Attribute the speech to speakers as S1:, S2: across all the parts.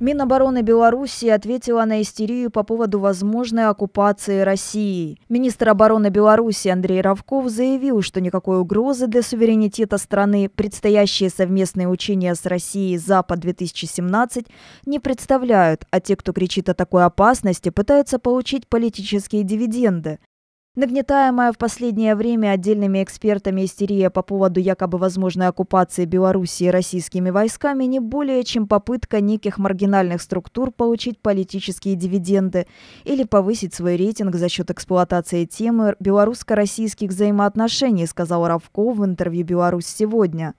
S1: Минобороны Беларуси ответила на истерию по поводу возможной оккупации России. Министр обороны Беларуси Андрей Равков заявил, что никакой угрозы для суверенитета страны предстоящие совместные учения с Россией «Запад-2017» не представляют, а те, кто кричит о такой опасности, пытаются получить политические дивиденды. Нагнетаемая в последнее время отдельными экспертами истерия по поводу якобы возможной оккупации Белоруссии российскими войсками не более чем попытка неких маргинальных структур получить политические дивиденды или повысить свой рейтинг за счет эксплуатации темы белорусско-российских взаимоотношений, сказал Равков в интервью «Беларусь сегодня».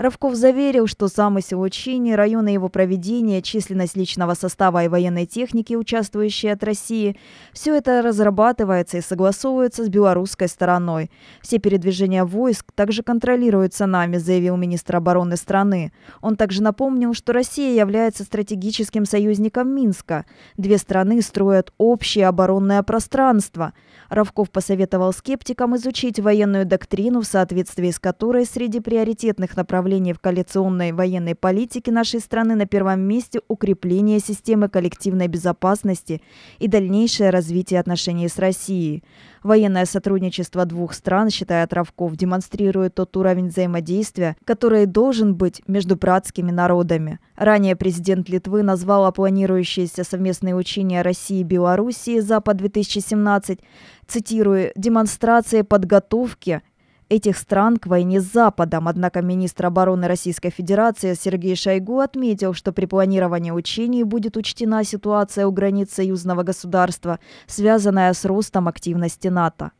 S1: Равков заверил, что сам Исиочин, районы его проведения, численность личного состава и военной техники, участвующие от России, все это разрабатывается и согласовывается с белорусской стороной. Все передвижения войск также контролируются нами, заявил министр обороны страны. Он также напомнил, что Россия является стратегическим союзником Минска. Две страны строят общее оборонное пространство. Равков посоветовал скептикам изучить военную доктрину, в соответствии с которой среди приоритетных направлений направлении в коалиционной военной политике нашей страны на первом месте укрепление системы коллективной безопасности и дальнейшее развитие отношений с Россией. Военное сотрудничество двух стран, считает Равков, демонстрирует тот уровень взаимодействия, который должен быть между братскими народами. Ранее президент Литвы назвал планирующиеся совместные учения России и Белоруссии по 2017 цитирую, «демонстрацией подготовки этих стран к войне с Западом. Однако министр обороны Российской Федерации Сергей Шойгу отметил, что при планировании учений будет учтена ситуация у границ союзного государства, связанная с ростом активности НАТО.